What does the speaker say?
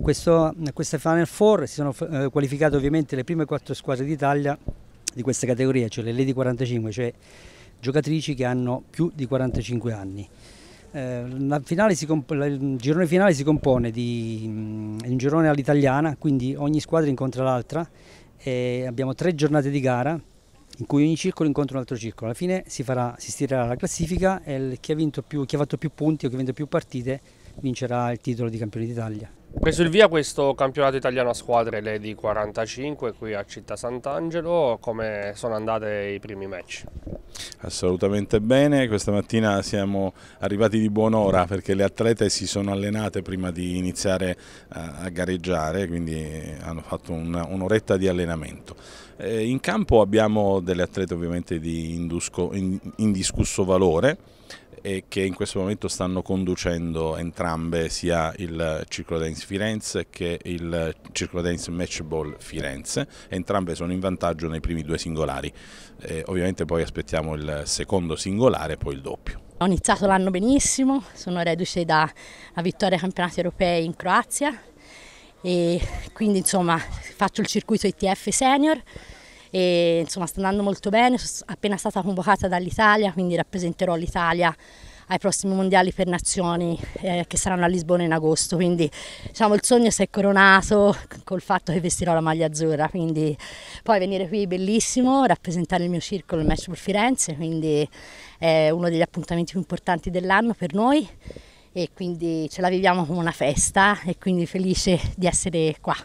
Questo, queste Final Four si sono eh, qualificate ovviamente le prime quattro squadre d'Italia di questa categoria, cioè le Lady 45, cioè giocatrici che hanno più di 45 anni. Eh, il girone finale si compone mm, di un girone all'italiana, quindi ogni squadra incontra l'altra e abbiamo tre giornate di gara in cui ogni circolo incontra un altro circolo. Alla fine si, farà, si stirerà la classifica e chi ha, più, chi ha fatto più punti o chi ha vinto più partite vincerà il titolo di campione d'Italia. Preso il via questo campionato italiano a squadre, le di 45 qui a Città Sant'Angelo, come sono andate i primi match? Assolutamente bene, questa mattina siamo arrivati di buon'ora perché le atlete si sono allenate prima di iniziare eh, a gareggiare, quindi hanno fatto un'oretta di allenamento. Eh, in campo abbiamo delle atlete ovviamente di indiscusso valore, e che in questo momento stanno conducendo entrambe sia il Circolo Dance Firenze che il Circolo Dance Matchball Firenze, entrambe sono in vantaggio nei primi due singolari, e ovviamente poi aspettiamo il secondo singolare e poi il doppio. Ho iniziato l'anno benissimo, sono reduce da una vittoria ai campionati europei in Croazia e quindi insomma faccio il circuito ITF senior e insomma sta andando molto bene, sono appena stata convocata dall'Italia, quindi rappresenterò l'Italia ai prossimi mondiali per nazioni eh, che saranno a Lisbona in agosto, quindi diciamo il sogno si è coronato col fatto che vestirò la maglia azzurra, quindi poi venire qui è bellissimo, rappresentare il mio circolo, il match per Firenze, quindi è uno degli appuntamenti più importanti dell'anno per noi e quindi ce la viviamo come una festa e quindi felice di essere qua.